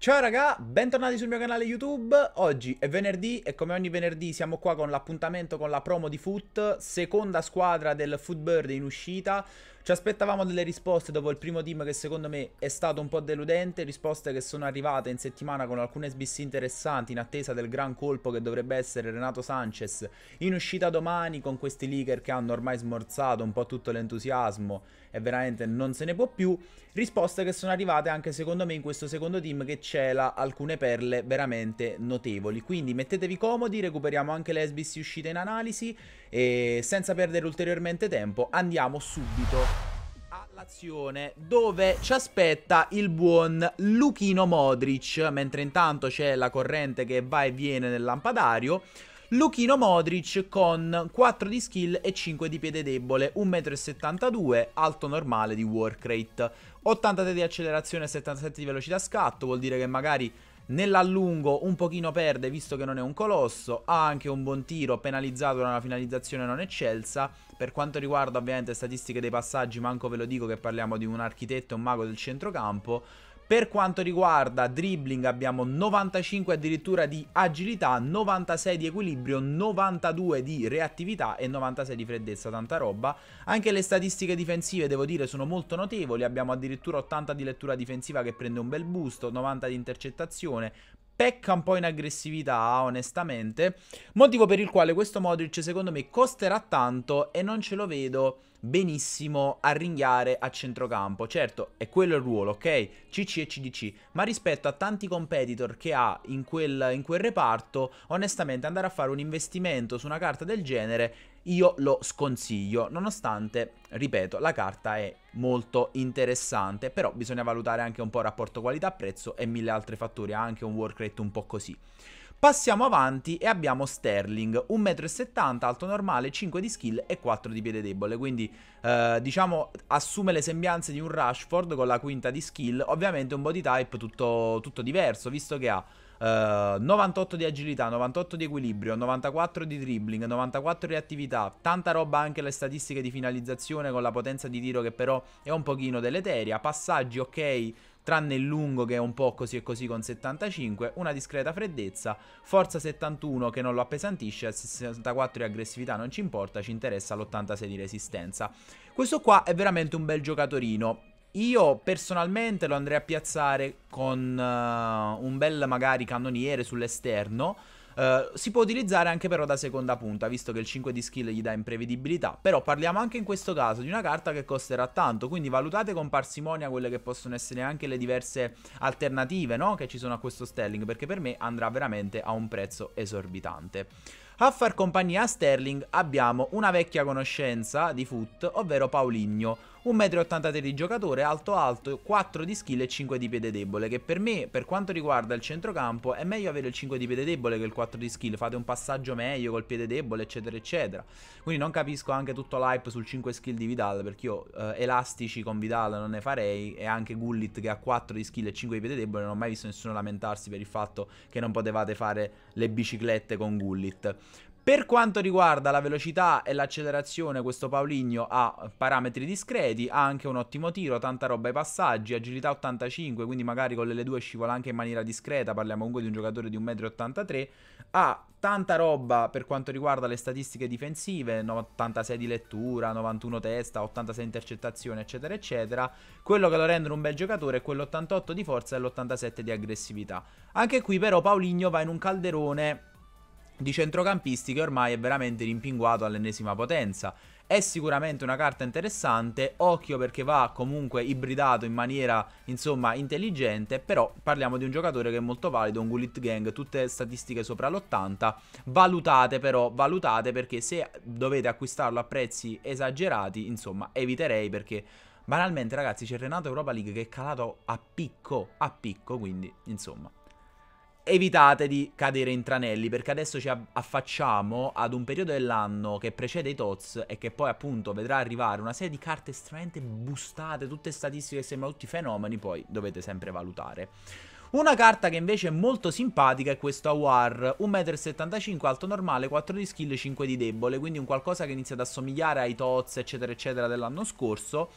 Ciao raga, bentornati sul mio canale YouTube, oggi è venerdì e come ogni venerdì siamo qua con l'appuntamento con la promo di Foot, seconda squadra del Footbird in uscita, ci aspettavamo delle risposte dopo il primo team che secondo me è stato un po' deludente, risposte che sono arrivate in settimana con alcune sbisse interessanti in attesa del gran colpo che dovrebbe essere Renato Sanchez in uscita domani con questi leaker che hanno ormai smorzato un po' tutto l'entusiasmo e veramente non se ne può più. Risposte che sono arrivate anche secondo me in questo secondo team che cela alcune perle veramente notevoli. Quindi mettetevi comodi, recuperiamo anche le SBC uscite in analisi e senza perdere ulteriormente tempo andiamo subito all'azione dove ci aspetta il buon Luchino Modric mentre intanto c'è la corrente che va e viene nel lampadario Luchino Modric con 4 di skill e 5 di piede debole, 1,72 m, alto normale di work rate, 83 di accelerazione e 77 di velocità scatto, vuol dire che magari nell'allungo un pochino perde visto che non è un colosso, ha anche un buon tiro penalizzato da una finalizzazione non eccelsa, per quanto riguarda ovviamente statistiche dei passaggi manco ve lo dico che parliamo di un architetto e un mago del centrocampo, per quanto riguarda dribbling abbiamo 95 addirittura di agilità, 96 di equilibrio, 92 di reattività e 96 di freddezza, tanta roba. Anche le statistiche difensive devo dire sono molto notevoli, abbiamo addirittura 80 di lettura difensiva che prende un bel busto, 90 di intercettazione, pecca un po' in aggressività, onestamente. Motivo per il quale questo Modric secondo me costerà tanto e non ce lo vedo benissimo a ringhiare a centrocampo. Certo, è quello il ruolo, ok? CC e CDC, ma rispetto a tanti competitor che ha in quel, in quel reparto, onestamente andare a fare un investimento su una carta del genere io lo sconsiglio, nonostante, ripeto, la carta è molto interessante, però bisogna valutare anche un po' il rapporto qualità-prezzo e mille altri fattori, ha anche un work rate un po' così. Passiamo avanti e abbiamo Sterling, 1,70 m, alto normale, 5 di skill e 4 di piede debole, quindi eh, diciamo assume le sembianze di un Rashford con la quinta di skill, ovviamente un body type tutto, tutto diverso, visto che ha Uh, eh, 98 di agilità, 98 di equilibrio, 94 di dribbling, 94 di attività, tanta roba anche le statistiche di finalizzazione con la potenza di tiro che però è un pochino deleteria, passaggi ok, tranne il lungo che è un po' così e così con 75, una discreta freddezza, forza 71 che non lo appesantisce, al 64 di aggressività non ci importa, ci interessa l'86 di resistenza. Questo qua è veramente un bel giocatorino. Io personalmente lo andrei a piazzare con uh, un bel magari cannoniere sull'esterno eh, si può utilizzare anche però da seconda punta, visto che il 5 di skill gli dà imprevedibilità. Però parliamo anche in questo caso di una carta che costerà tanto, quindi valutate con parsimonia quelle che possono essere anche le diverse alternative no? che ci sono a questo Sterling, perché per me andrà veramente a un prezzo esorbitante. A far compagnia a Sterling abbiamo una vecchia conoscenza di Foot, ovvero Paulinho, 1,83 m di giocatore, alto alto, 4 di skill e 5 di piede debole, che per me, per quanto riguarda il centrocampo, è meglio avere il 5 di piede debole che il 4 di skill, fate un passaggio meglio col piede debole, eccetera, eccetera. Quindi non capisco anche tutto l'hype sul 5 skill di Vidal, perché io eh, elastici con Vidal non ne farei, e anche Gullit che ha 4 di skill e 5 di piede debole, non ho mai visto nessuno lamentarsi per il fatto che non potevate fare le biciclette con Gullit. Per quanto riguarda la velocità e l'accelerazione, questo Paulinho ha parametri discreti, ha anche un ottimo tiro, tanta roba ai passaggi, agilità 85, quindi magari con l'L2 scivola anche in maniera discreta, parliamo comunque di un giocatore di 1,83 m, ha tanta roba per quanto riguarda le statistiche difensive, 86 di lettura, 91 testa, 86 intercettazione, eccetera, eccetera. Quello che lo rende un bel giocatore è quell'88 di forza e l'87 di aggressività. Anche qui però Paulinho va in un calderone di centrocampisti che ormai è veramente rimpinguato all'ennesima potenza. È sicuramente una carta interessante, occhio perché va comunque ibridato in maniera insomma intelligente, però parliamo di un giocatore che è molto valido, un Gullit Gang, tutte statistiche sopra l'80, valutate però, valutate perché se dovete acquistarlo a prezzi esagerati, insomma eviterei perché banalmente ragazzi c'è Renato Europa League che è calato a picco, a picco quindi insomma evitate di cadere in tranelli perché adesso ci affacciamo ad un periodo dell'anno che precede i TOTS e che poi appunto vedrà arrivare una serie di carte estremamente bustate, tutte statistiche che sembrano tutti fenomeni, poi dovete sempre valutare. Una carta che invece è molto simpatica è questa Awar, 1,75m alto normale, 4 di skill, 5 di debole, quindi un qualcosa che inizia ad assomigliare ai Tots eccetera eccetera dell'anno scorso,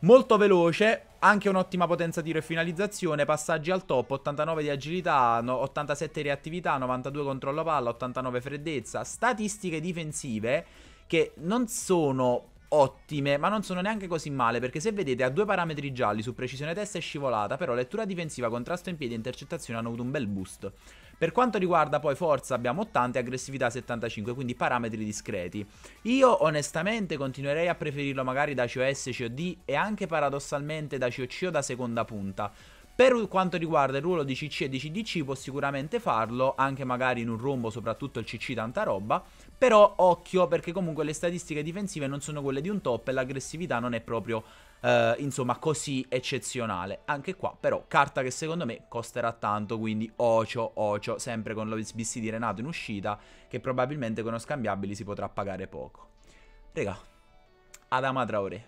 Molto veloce, anche un'ottima potenza tiro e finalizzazione, passaggi al top, 89 di agilità, 87 reattività, 92 controllo palla, 89 freddezza, statistiche difensive che non sono ottime, ma non sono neanche così male, perché se vedete ha due parametri gialli su precisione testa e scivolata, però lettura difensiva, contrasto in piedi e intercettazione hanno avuto un bel boost. Per quanto riguarda poi forza abbiamo 80 e aggressività 75, quindi parametri discreti. Io onestamente continuerei a preferirlo magari da COS, COD e anche paradossalmente da COC o da seconda punta. Per quanto riguarda il ruolo di CC e di CDC può sicuramente farlo, anche magari in un rombo, soprattutto il CC tanta roba, però occhio perché comunque le statistiche difensive non sono quelle di un top e l'aggressività non è proprio eh, insomma così eccezionale. Anche qua però carta che secondo me costerà tanto, quindi ocio ocio, sempre con l'OSBC di Renato in uscita che probabilmente con lo scambiabili si potrà pagare poco. Raga, Adama Traoré.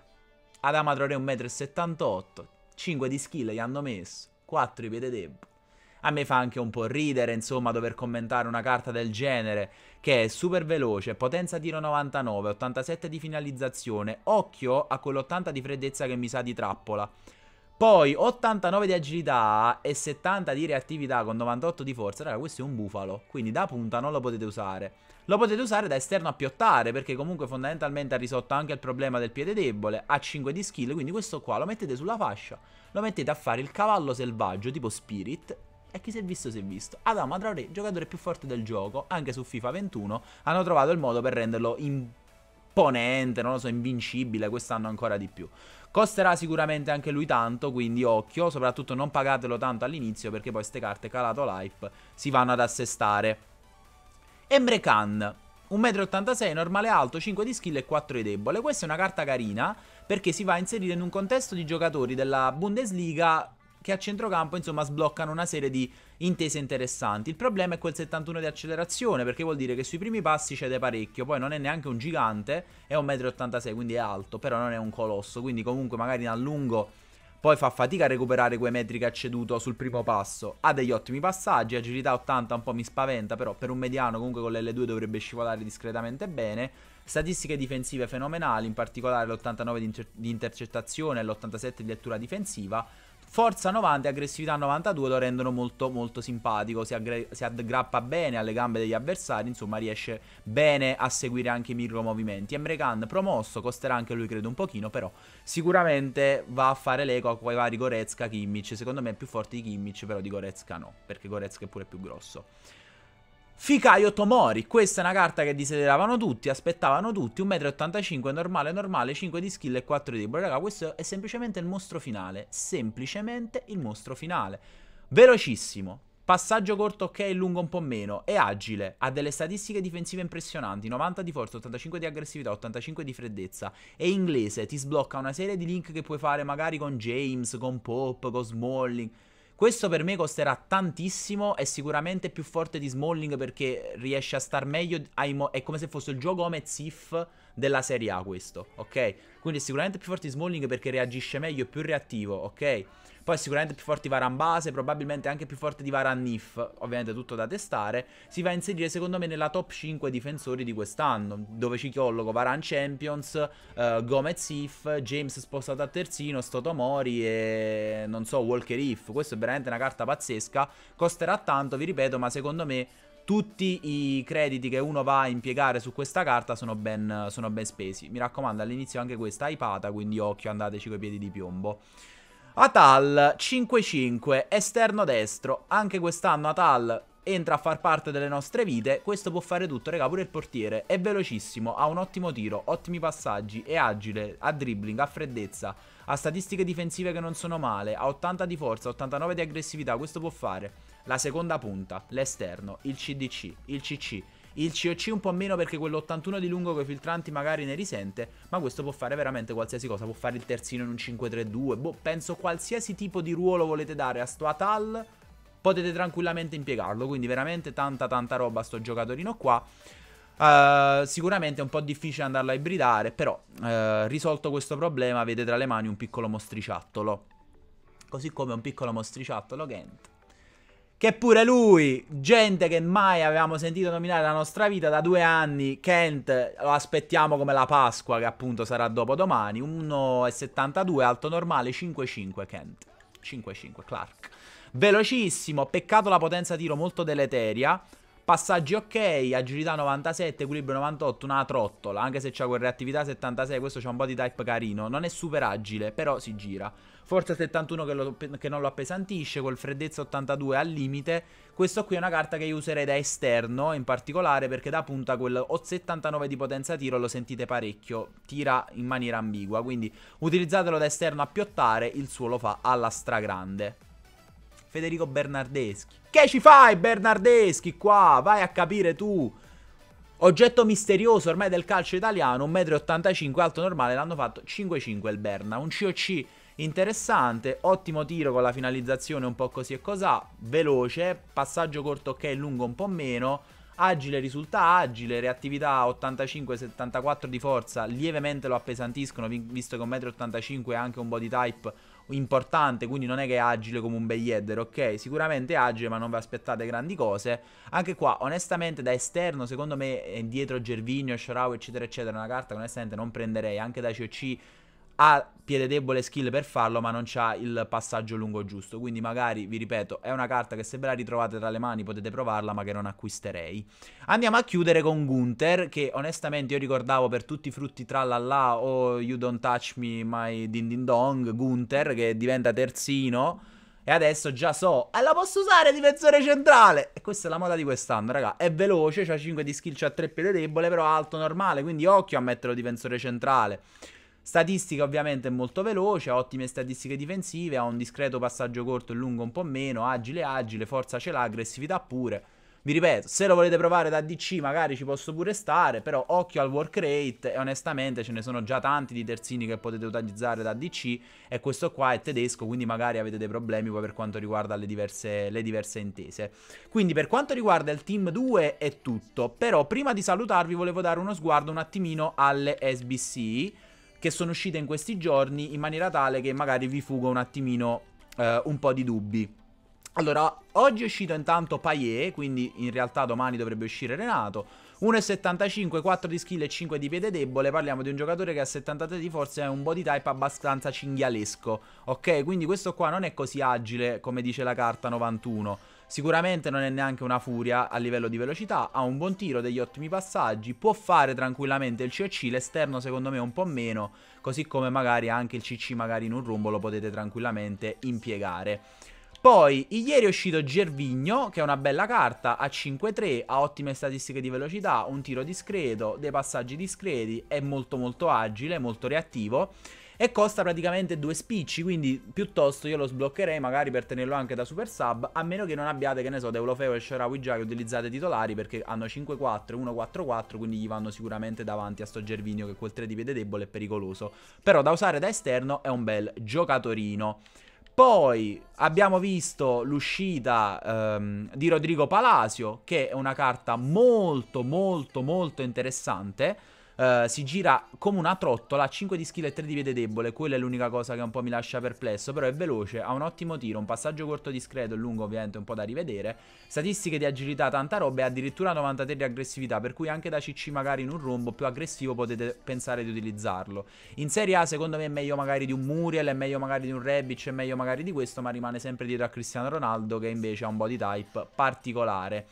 Adama Traoré 1,78 m, 5 di skill gli hanno messo, 4 di piede debbo. A me fa anche un po' ridere, insomma, dover commentare una carta del genere che è super veloce, potenza tiro 99, 87 di finalizzazione, occhio a quell'80 di freddezza che mi sa di trappola. Poi 89 di agilità e 70 di reattività con 98 di forza. Raga, questo è un bufalo, quindi da punta non lo potete usare. Lo potete usare da esterno a piottare, perché comunque fondamentalmente ha risolto anche il problema del piede debole, ha 5 di skill, quindi questo qua lo mettete sulla fascia, lo mettete a fare il cavallo selvaggio tipo Spirit, e chi si è visto si è visto. Adama Traoré, giocatore più forte del gioco, anche su FIFA 21, hanno trovato il modo per renderlo imponente, non lo so, invincibile, quest'anno ancora di più. Costerà sicuramente anche lui tanto, quindi occhio, soprattutto non pagatelo tanto all'inizio perché poi queste carte calato life si vanno ad assestare. Emre Khan, 1,86 m, normale alto, 5 di skill e 4 di debole. Questa è una carta carina perché si va a inserire in un contesto di giocatori della Bundesliga che a centrocampo insomma sbloccano una serie di intese interessanti. Il problema è quel 71 di accelerazione perché vuol dire che sui primi passi cede parecchio, poi non è neanche un gigante, è 1,86 m quindi è alto, però non è un colosso, quindi comunque magari in a lungo poi fa fatica a recuperare quei metri che ha ceduto sul primo passo. Ha degli ottimi passaggi, agilità 80 un po' mi spaventa, però per un mediano comunque con l'L2 dovrebbe scivolare discretamente bene. Statistiche difensive fenomenali, in particolare l'89 di, inter- di intercettazione e l'87 di lettura difensiva. Forza 90 e aggressività 92 lo rendono molto molto simpatico, si, aggre- si aggrappa bene alle gambe degli avversari, insomma riesce bene a seguire anche i micro movimenti. Emre Khan promosso, costerà anche lui credo un pochino, però sicuramente va a fare l'eco a quei vari Goretzka, Kimmich, secondo me è più forte di Kimmich, però di Goretzka no, perché Goretzka è pure più grosso. Ficaio Tomori, questa è una carta che desideravano tutti, aspettavano tutti, 1,85m normale normale, 5 di skill e 4 di debole, raga, questo è semplicemente il mostro finale, semplicemente il mostro finale. Velocissimo, passaggio corto ok, lungo un po' meno, è agile, ha delle statistiche difensive impressionanti, 90 di forza, 85 di aggressività, 85 di freddezza, è inglese, ti sblocca una serie di link che puoi fare magari con James, con Pop, con Smalling... Questo per me costerà tantissimo, è sicuramente più forte di Smalling perché riesce a star meglio, è come se fosse il gioco Gomez If della Serie A questo, ok? Quindi è sicuramente più forte di Smalling perché reagisce meglio, è più reattivo, ok? Poi sicuramente più forti di Varan base, probabilmente anche più forte di Varan If, ovviamente tutto da testare. Si va a inserire secondo me nella top 5 difensori di quest'anno, dove ci colloco Varan Champions, uh, Gomez If, James spostato a terzino, Stotomori e non so, Walker If. Questa è veramente una carta pazzesca, costerà tanto, vi ripeto, ma secondo me tutti i crediti che uno va a impiegare su questa carta sono ben, sono ben spesi. Mi raccomando, all'inizio anche questa iPata, quindi occhio, andateci coi piedi di piombo. Atal 5-5, esterno destro. Anche quest'anno Atal entra a far parte delle nostre vite. Questo può fare tutto, raga, pure il portiere. È velocissimo, ha un ottimo tiro, ottimi passaggi, è agile, ha dribbling, ha freddezza, ha statistiche difensive che non sono male, ha 80 di forza, 89 di aggressività, questo può fare. La seconda punta, l'esterno, il CDC, il CC il COC un po' meno perché quell'81 di lungo con i filtranti magari ne risente, ma questo può fare veramente qualsiasi cosa, può fare il terzino in un 5-3-2, boh, penso qualsiasi tipo di ruolo volete dare a sto Atal, potete tranquillamente impiegarlo, quindi veramente tanta tanta roba a sto giocatorino qua. Uh, sicuramente è un po' difficile andarlo a ibridare, però uh, risolto questo problema avete tra le mani un piccolo mostriciattolo. Così come un piccolo mostriciattolo Ghent che pure lui, gente che mai avevamo sentito nominare nella nostra vita da due anni, Kent, lo aspettiamo come la Pasqua, che appunto sarà dopo domani, 1,72, alto normale, 5,5 Kent, 5,5 Clark. Velocissimo, peccato la potenza tiro molto deleteria, passaggi ok, agilità 97, equilibrio 98, una trottola, anche se c'ha quel reattività 76, questo c'ha un po' di type carino, non è super agile, però si gira. Forza 71 che, lo, che, non lo appesantisce, col freddezza 82 al limite. Questo qui è una carta che io userei da esterno, in particolare perché da punta quel o 79 di potenza tiro lo sentite parecchio, tira in maniera ambigua, quindi utilizzatelo da esterno a piottare, il suo lo fa alla stragrande. Federico Bernardeschi. Che ci fai Bernardeschi qua? Vai a capire tu. Oggetto misterioso ormai del calcio italiano, 1,85 m alto normale, l'hanno fatto 5-5 il Berna, un COC interessante, ottimo tiro con la finalizzazione un po' così e cosà, veloce, passaggio corto ok, lungo un po' meno, agile risulta agile, reattività 85-74 di forza, lievemente lo appesantiscono visto che 1,85 m è anche un body type importante, quindi non è che è agile come un Bellieder, ok? Sicuramente è agile, ma non vi aspettate grandi cose. Anche qua, onestamente, da esterno, secondo me, eh, dietro Gervinio, Sharau, eccetera, eccetera, una carta che onestamente non prenderei, anche da COC ha piede debole skill per farlo, ma non ha il passaggio lungo giusto. Quindi magari, vi ripeto, è una carta che se ve la ritrovate tra le mani potete provarla, ma che non acquisterei. Andiamo a chiudere con Gunther, che onestamente io ricordavo per tutti i frutti tra la la o You Don't Touch Me My ding ding Dong, Gunther, che diventa terzino... E adesso già so, e ah, la posso usare difensore centrale. E questa è la moda di quest'anno, raga. È veloce, c'ha 5 di skill, c'ha 3 piede debole, però ha alto normale. Quindi occhio a metterlo difensore centrale. Statistica ovviamente molto veloce, ha ottime statistiche difensive, ha un discreto passaggio corto e lungo un po' meno, agile agile, forza ce l'ha, aggressività pure. Vi ripeto, se lo volete provare da DC magari ci posso pure stare, però occhio al work rate e onestamente ce ne sono già tanti di terzini che potete utilizzare da DC e questo qua è tedesco, quindi magari avete dei problemi poi per quanto riguarda le diverse, le diverse intese. Quindi per quanto riguarda il Team 2 è tutto, però prima di salutarvi volevo dare uno sguardo un attimino alle SBC che sono uscite in questi giorni in maniera tale che magari vi fugo un attimino eh, un po' di dubbi. Allora, oggi è uscito intanto Paie, quindi in realtà domani dovrebbe uscire Renato. 1,75, 4 di skill e 5 di piede debole. Parliamo di un giocatore che ha 73 di forza e ha un body type abbastanza cinghialesco. Ok, quindi questo qua non è così agile come dice la carta 91. Sicuramente non è neanche una furia a livello di velocità, ha un buon tiro, degli ottimi passaggi, può fare tranquillamente il CC, l'esterno secondo me un po' meno, così come magari anche il CC magari in un rumbo lo potete tranquillamente impiegare. Poi, ieri è uscito Gervigno, che è una bella carta, a 5-3, ha ottime statistiche di velocità, un tiro discreto, dei passaggi discreti, è molto molto agile, molto reattivo e costa praticamente due spicci, quindi piuttosto io lo sbloccherei magari per tenerlo anche da super sub, a meno che non abbiate, che ne so, Deulofeo e Sharawi già che utilizzate titolari perché hanno 5-4 e 1-4-4, quindi gli vanno sicuramente davanti a sto Gervinio che col 3 di piede debole è pericoloso. Però da usare da esterno è un bel giocatorino. Poi abbiamo visto l'uscita ehm, di Rodrigo Palacio, che è una carta molto molto molto interessante eh, si gira come una trottola, ha 5 di skill e 3 di piede debole, quella è l'unica cosa che un po' mi lascia perplesso, però è veloce, ha un ottimo tiro, un passaggio corto discreto e lungo ovviamente un po' da rivedere, statistiche di agilità, tanta roba e addirittura 93 di aggressività, per cui anche da CC magari in un rombo più aggressivo potete pensare di utilizzarlo. In Serie A secondo me è meglio magari di un Muriel, è meglio magari di un Rebic, è meglio magari di questo, ma rimane sempre dietro a Cristiano Ronaldo che invece ha un body type particolare.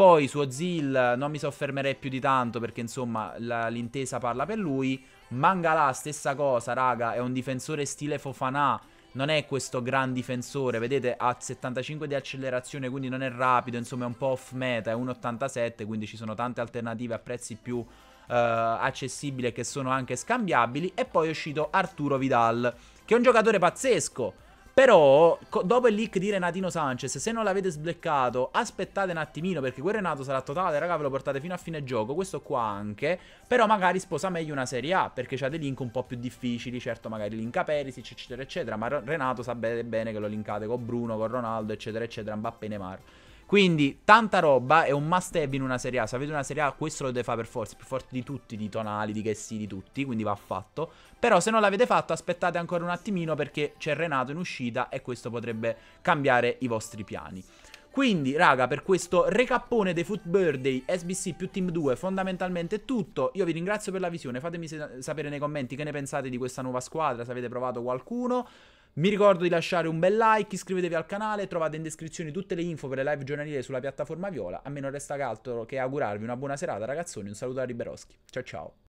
Poi suo Ozil non mi soffermerei più di tanto perché insomma l'intesa parla per lui. Mangala stessa cosa, raga, è un difensore stile Fofanà, non è questo gran difensore, vedete ha 75 di accelerazione, quindi non è rapido, insomma è un po' off meta, è 1.87, quindi ci sono tante alternative a prezzi più uh, accessibili e che sono anche scambiabili. E poi è uscito Arturo Vidal, che è un giocatore pazzesco però, dopo il leak di Renatino Sanchez, se non l'avete sbleccato, aspettate un attimino perché quel Renato sarà totale, raga, ve lo portate fino a fine gioco, questo qua anche. Però magari sposa meglio una Serie A, perché c'ha dei link un po' più difficili, certo magari linka Perisic, eccetera, eccetera, ma Renato sapete bene che lo linkate con Bruno, con Ronaldo, eccetera, eccetera, Mbappé, Neymar. Quindi tanta roba è un must have in una serie A. Se avete una serie A questo lo dovete fare per forza, più forte di tutti, di Tonali, di che sì, di tutti, quindi va fatto. Però se non l'avete fatto aspettate ancora un attimino perché c'è Renato in uscita e questo potrebbe cambiare i vostri piani. Quindi, raga, per questo recappone dei Foot Birthday SBC più Team 2, fondamentalmente è tutto. Io vi ringrazio per la visione. Fatemi sapere nei commenti che ne pensate di questa nuova squadra, se avete provato qualcuno. Mi ricordo di lasciare un bel like, iscrivetevi al canale, trovate in descrizione tutte le info per le live giornaliere sulla piattaforma Viola. A me non resta altro che augurarvi una buona serata ragazzoni, un saluto da Riberoschi. Ciao ciao.